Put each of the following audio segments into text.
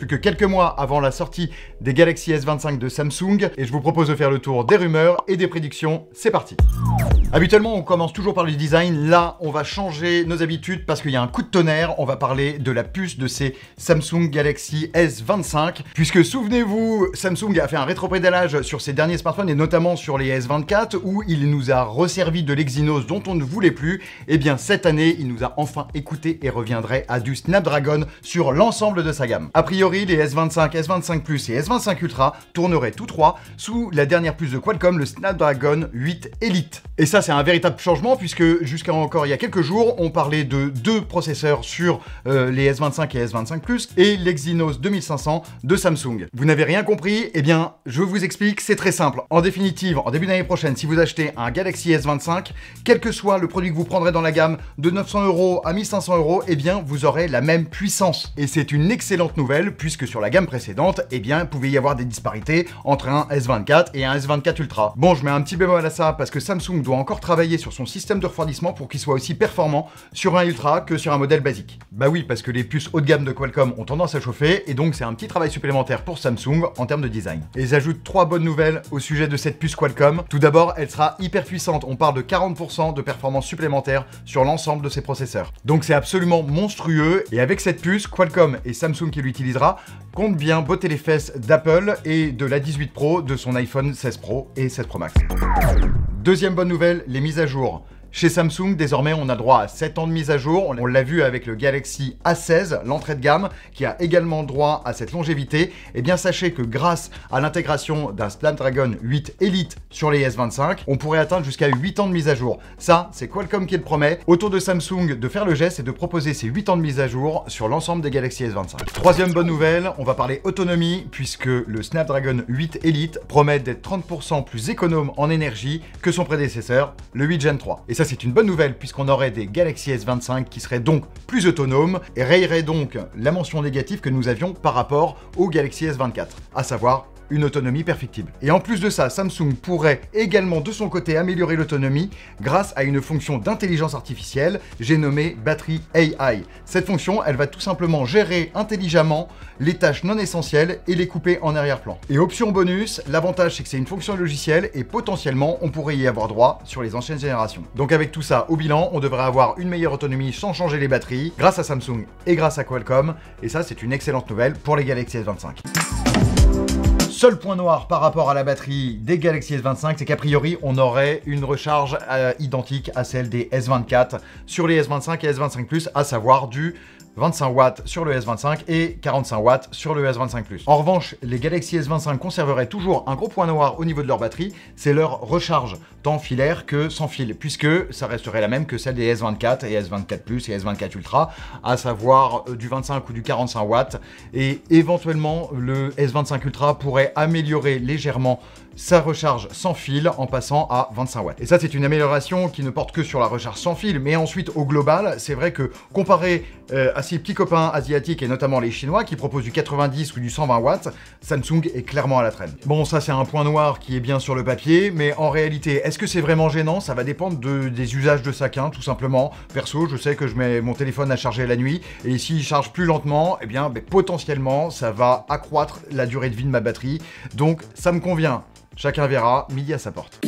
plus que quelques mois avant la sortie des Galaxy S25 de Samsung, et je vous propose de faire le tour des rumeurs et des prédictions, c'est parti Habituellement, on commence toujours par le design. Là, on va changer nos habitudes parce qu'il y a un coup de tonnerre. On va parler de la puce de ces Samsung Galaxy S25. Puisque souvenez-vous, Samsung a fait un rétropédalage sur ses derniers smartphones et notamment sur les S24 où il nous a resservi de l'Exynos dont on ne voulait plus. Et eh bien, cette année, il nous a enfin écouté et reviendrait à du Snapdragon sur l'ensemble de sa gamme. A priori, les S25, S25 Plus et S25 Ultra tourneraient tous trois sous la dernière puce de Qualcomm, le Snapdragon 8 Elite. Et ça, c'est un véritable changement puisque jusqu'à encore il y a quelques jours, on parlait de deux processeurs sur euh, les S25 et S25 Plus et l'Exynos 2500 de Samsung. Vous n'avez rien compris Eh bien, je vous explique, c'est très simple. En définitive, en début d'année prochaine, si vous achetez un Galaxy S25, quel que soit le produit que vous prendrez dans la gamme, de 900 euros à 1500 euros, eh bien, vous aurez la même puissance. Et c'est une excellente nouvelle puisque sur la gamme précédente, eh bien, pouvait y avoir des disparités entre un S24 et un S24 Ultra. Bon, je mets un petit bémol à ça parce que Samsung doit encore travailler sur son système de refroidissement pour qu'il soit aussi performant sur un Ultra que sur un modèle basique. Bah oui, parce que les puces haut de gamme de Qualcomm ont tendance à chauffer et donc c'est un petit travail supplémentaire pour Samsung en termes de design. Et j'ajoute trois bonnes nouvelles au sujet de cette puce Qualcomm. Tout d'abord, elle sera hyper puissante. On parle de 40% de performance supplémentaire sur l'ensemble de ses processeurs. Donc c'est absolument monstrueux et avec cette puce, Qualcomm et Samsung qui l'utilisera compte bien botter les fesses d'Apple et de la 18 Pro, de son iPhone 16 Pro et 16 Pro Max. Deuxième bonne nouvelle, les mises à jour. Chez Samsung, désormais, on a droit à 7 ans de mise à jour. On l'a vu avec le Galaxy A16, l'entrée de gamme, qui a également droit à cette longévité. Et eh bien, sachez que grâce à l'intégration d'un Snapdragon 8 Elite sur les S25, on pourrait atteindre jusqu'à 8 ans de mise à jour. Ça, c'est Qualcomm qui le promet. Autour de Samsung de faire le geste et de proposer ces 8 ans de mise à jour sur l'ensemble des Galaxy S25. Troisième bonne nouvelle, on va parler autonomie, puisque le Snapdragon 8 Elite promet d'être 30% plus économe en énergie que son prédécesseur, le 8 Gen 3 ça c'est une bonne nouvelle puisqu'on aurait des Galaxy S25 qui seraient donc plus autonomes et rayeraient donc la mention négative que nous avions par rapport aux Galaxy S24, à savoir une autonomie perfectible. Et en plus de ça, Samsung pourrait également de son côté améliorer l'autonomie grâce à une fonction d'intelligence artificielle, j'ai nommé batterie AI. Cette fonction, elle va tout simplement gérer intelligemment les tâches non essentielles et les couper en arrière-plan. Et option bonus, l'avantage c'est que c'est une fonction logicielle et potentiellement on pourrait y avoir droit sur les anciennes générations. Donc avec tout ça au bilan, on devrait avoir une meilleure autonomie sans changer les batteries grâce à Samsung et grâce à Qualcomm et ça c'est une excellente nouvelle pour les Galaxy S25 seul point noir par rapport à la batterie des Galaxy S25, c'est qu'a priori, on aurait une recharge euh, identique à celle des S24 sur les S25 et S25+, à savoir du 25 watts sur le S25 et 45 watts sur le S25 Plus. En revanche, les Galaxy S25 conserveraient toujours un gros point noir au niveau de leur batterie, c'est leur recharge, tant filaire que sans fil, puisque ça resterait la même que celle des S24 et S24 Plus et S24 Ultra, à savoir euh, du 25 ou du 45 watts, et éventuellement le S25 Ultra pourrait améliorer légèrement ça recharge sans fil en passant à 25 watts. Et ça, c'est une amélioration qui ne porte que sur la recharge sans fil, mais ensuite, au global, c'est vrai que comparé euh, à ses petits copains asiatiques et notamment les Chinois qui proposent du 90 ou du 120 watts, Samsung est clairement à la traîne. Bon, ça, c'est un point noir qui est bien sur le papier, mais en réalité, est-ce que c'est vraiment gênant Ça va dépendre de, des usages de chacun, tout simplement. Perso, je sais que je mets mon téléphone à charger la nuit, et s'il charge plus lentement, eh bien, ben, potentiellement, ça va accroître la durée de vie de ma batterie. Donc, ça me convient. Chacun verra, midi à sa porte.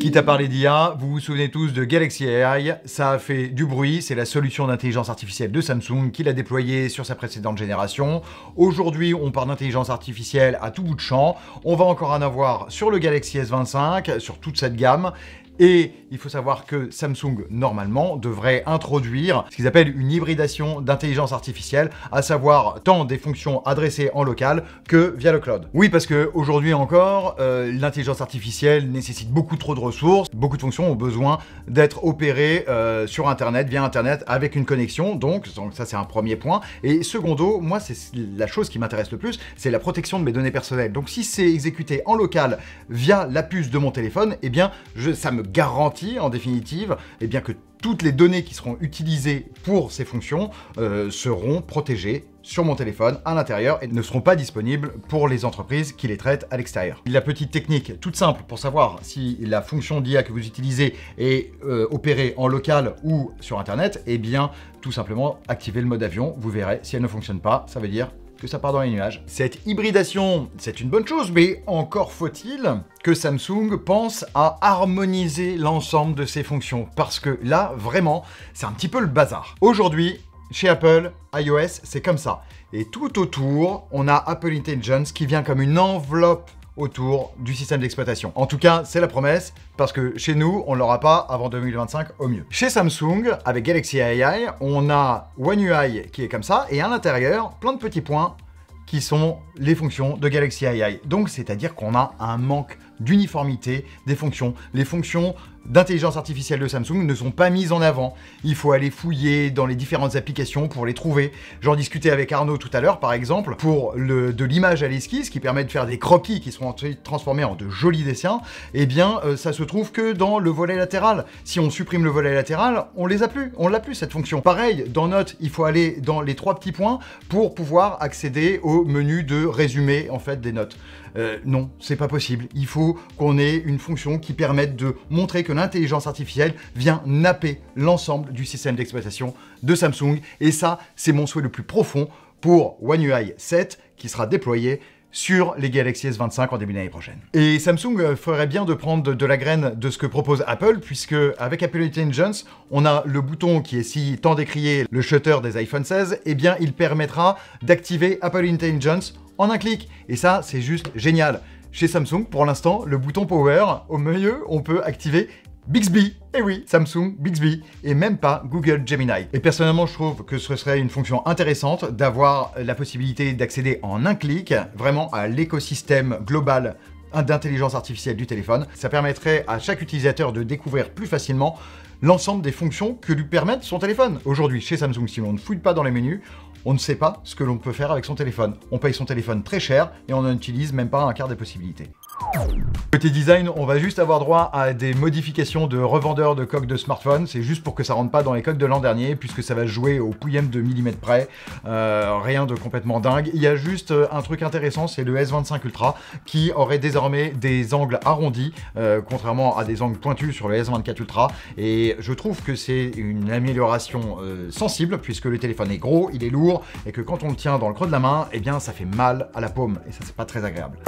Quitte à parler d'IA, vous vous souvenez tous de Galaxy AI, ça a fait du bruit, c'est la solution d'intelligence artificielle de Samsung qu'il a déployée sur sa précédente génération. Aujourd'hui, on parle d'intelligence artificielle à tout bout de champ, on va encore en avoir sur le Galaxy S25, sur toute cette gamme, et il faut savoir que Samsung, normalement, devrait introduire ce qu'ils appellent une hybridation d'intelligence artificielle, à savoir tant des fonctions adressées en local que via le cloud. Oui, parce que encore, euh, l'intelligence artificielle nécessite beaucoup trop de ressources, beaucoup de fonctions ont besoin d'être opérées euh, sur Internet, via Internet, avec une connexion, donc, ça c'est un premier point. Et secondo, moi c'est la chose qui m'intéresse le plus, c'est la protection de mes données personnelles. Donc si c'est exécuté en local via la puce de mon téléphone, eh bien ça me garantie en définitive et eh bien, que toutes les données qui seront utilisées pour ces fonctions euh, seront protégées sur mon téléphone à l'intérieur et ne seront pas disponibles pour les entreprises qui les traitent à l'extérieur. La petite technique toute simple pour savoir si la fonction d'IA que vous utilisez est euh, opérée en local ou sur Internet, et eh bien tout simplement activer le mode avion, vous verrez si elle ne fonctionne pas, ça veut dire que ça part dans les nuages. Cette hybridation, c'est une bonne chose, mais encore faut-il que Samsung pense à harmoniser l'ensemble de ses fonctions, parce que là, vraiment, c'est un petit peu le bazar. Aujourd'hui, chez Apple, iOS, c'est comme ça. Et tout autour, on a Apple Intelligence qui vient comme une enveloppe autour du système d'exploitation. En tout cas, c'est la promesse, parce que chez nous, on ne l'aura pas avant 2025 au mieux. Chez Samsung, avec Galaxy AI, on a One UI qui est comme ça, et à l'intérieur, plein de petits points qui sont les fonctions de Galaxy AI. Donc, c'est-à-dire qu'on a un manque d'uniformité des fonctions. Les fonctions d'intelligence artificielle de Samsung ne sont pas mises en avant. Il faut aller fouiller dans les différentes applications pour les trouver. J'en discutais avec Arnaud tout à l'heure, par exemple, pour le, de l'image à l'esquisse qui permet de faire des croquis qui seront ensuite transformés en de jolis dessins. Eh bien, euh, ça se trouve que dans le volet latéral. Si on supprime le volet latéral, on les a plus, on l'a plus cette fonction. Pareil, dans notes, il faut aller dans les trois petits points pour pouvoir accéder au menu de résumé en fait des notes. Euh, non, c'est pas possible. Il faut qu'on ait une fonction qui permette de montrer que l'intelligence artificielle vient napper l'ensemble du système d'exploitation de Samsung. Et ça, c'est mon souhait le plus profond pour One UI 7 qui sera déployé sur les Galaxy S25 en début d'année prochaine. Et Samsung euh, ferait bien de prendre de la graine de ce que propose Apple, puisque avec Apple Intelligence, on a le bouton qui est si tant décrié, le shutter des iPhone 16, et eh bien il permettra d'activer Apple Intelligence en un clic. Et ça, c'est juste génial. Chez Samsung, pour l'instant, le bouton Power, au milieu, on peut activer Bixby. Et eh oui, Samsung Bixby et même pas Google Gemini. Et personnellement, je trouve que ce serait une fonction intéressante d'avoir la possibilité d'accéder en un clic vraiment à l'écosystème global d'intelligence artificielle du téléphone. Ça permettrait à chaque utilisateur de découvrir plus facilement l'ensemble des fonctions que lui permettent son téléphone. Aujourd'hui, chez Samsung, si l'on ne fouille pas dans les menus, on ne sait pas ce que l'on peut faire avec son téléphone. On paye son téléphone très cher et on n'en utilise même pas un quart des possibilités. Côté design, on va juste avoir droit à des modifications de revendeurs de coques de smartphone, c'est juste pour que ça rentre pas dans les coques de l'an dernier, puisque ça va jouer au pouillème de millimètre près, euh, rien de complètement dingue. Il y a juste euh, un truc intéressant, c'est le S25 Ultra, qui aurait désormais des angles arrondis, euh, contrairement à des angles pointus sur le S24 Ultra, et je trouve que c'est une amélioration sensible, puisque le téléphone est gros, il est lourd, et que quand on le tient dans le creux de la main, eh bien ça fait mal à la paume, et ça c'est pas très agréable.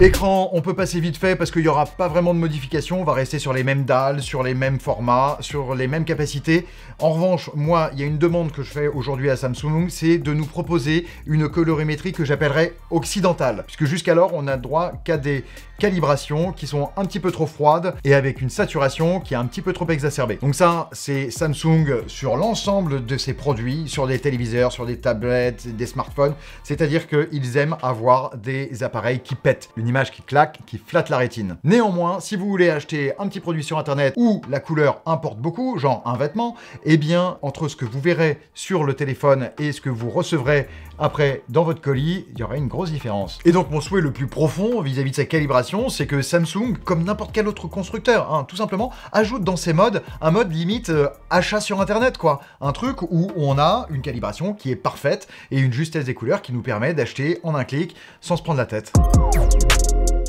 Écran on peut passer vite fait parce qu'il n'y aura pas vraiment de modifications, On va rester sur les mêmes dalles, sur les mêmes formats, sur les mêmes capacités. En revanche, moi, il y a une demande que je fais aujourd'hui à Samsung, c'est de nous proposer une colorimétrie que j'appellerais occidentale. Puisque jusqu'alors, on a droit qu'à des calibrations qui sont un petit peu trop froides et avec une saturation qui est un petit peu trop exacerbée. Donc ça, c'est Samsung sur l'ensemble de ses produits, sur des téléviseurs, sur des tablettes, des smartphones. C'est-à-dire qu'ils aiment avoir des appareils qui pètent, une image qui claque qui flatte la rétine. Néanmoins, si vous voulez acheter un petit produit sur internet où la couleur importe beaucoup, genre un vêtement, eh bien, entre ce que vous verrez sur le téléphone et ce que vous recevrez après dans votre colis, il y aura une grosse différence. Et donc, mon souhait le plus profond vis-à-vis de cette calibration, c'est que Samsung, comme n'importe quel autre constructeur, hein, tout simplement, ajoute dans ses modes un mode limite euh, achat sur internet, quoi. Un truc où on a une calibration qui est parfaite et une justesse des couleurs qui nous permet d'acheter en un clic sans se prendre la tête.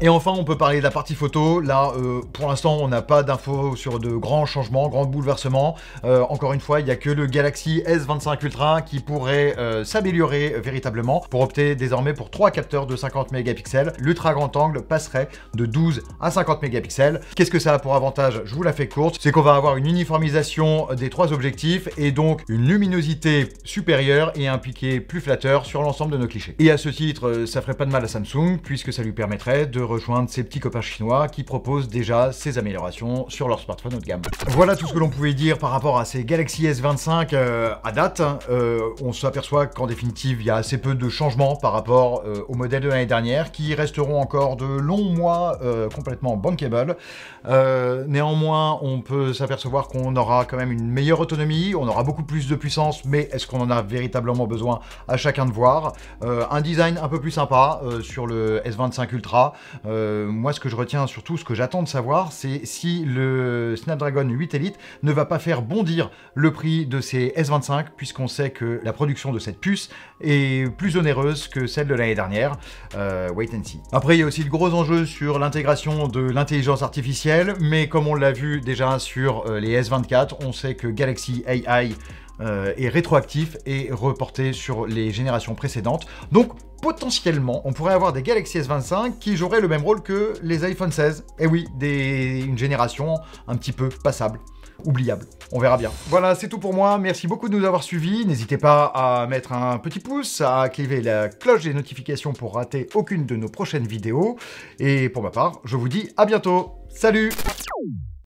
Et enfin, on peut parler de la partie photo. Là, euh, pour l'instant, on n'a pas d'infos sur de grands changements, grands bouleversements. Euh, encore une fois, il n'y a que le Galaxy S25 Ultra qui pourrait euh, s'améliorer véritablement pour opter désormais pour trois capteurs de 50 mégapixels. L'ultra grand angle passerait de 12 à 50 mégapixels. Qu'est-ce que ça a pour avantage Je vous la fais courte. C'est qu'on va avoir une uniformisation des trois objectifs et donc une luminosité supérieure et un piqué plus flatteur sur l'ensemble de nos clichés. Et à ce titre, ça ferait pas de mal à Samsung puisque ça lui permettrait de rejoindre ces petits copains chinois qui proposent déjà ces améliorations sur leur smartphone haut de gamme. Voilà tout ce que l'on pouvait dire par rapport à ces Galaxy S25 euh, à date. Euh, on s'aperçoit qu'en définitive, il y a assez peu de changements par rapport euh, au modèle de l'année dernière qui resteront encore de longs mois complètement bankable. néanmoins, on peut s'apercevoir qu'on aura quand même une meilleure autonomie, on aura beaucoup plus de puissance, mais est-ce qu'on en a véritablement besoin à chacun de voir. un design un peu plus sympa sur le S25 Ultra, euh, moi, ce que je retiens surtout, ce que j'attends de savoir, c'est si le Snapdragon 8 Elite ne va pas faire bondir le prix de ses S25, puisqu'on sait que la production de cette puce est plus onéreuse que celle de l'année dernière. Euh, wait and see. Après, il y a aussi de gros enjeux sur l'intégration de l'intelligence artificielle, mais comme on l'a vu déjà sur euh, les S24, on sait que Galaxy AI euh, et est rétroactif et reporté sur les générations précédentes. Donc potentiellement, on pourrait avoir des Galaxy S25 qui joueraient le même rôle que les iPhone 16. Et eh oui, une génération un petit peu passable oubliable. On verra bien. Voilà, c'est tout pour moi. Merci beaucoup de nous avoir suivis. N'hésitez pas à mettre un petit pouce, à cliver la cloche des notifications pour rater aucune de nos prochaines vidéos. Et pour ma part, je vous dis à bientôt. Salut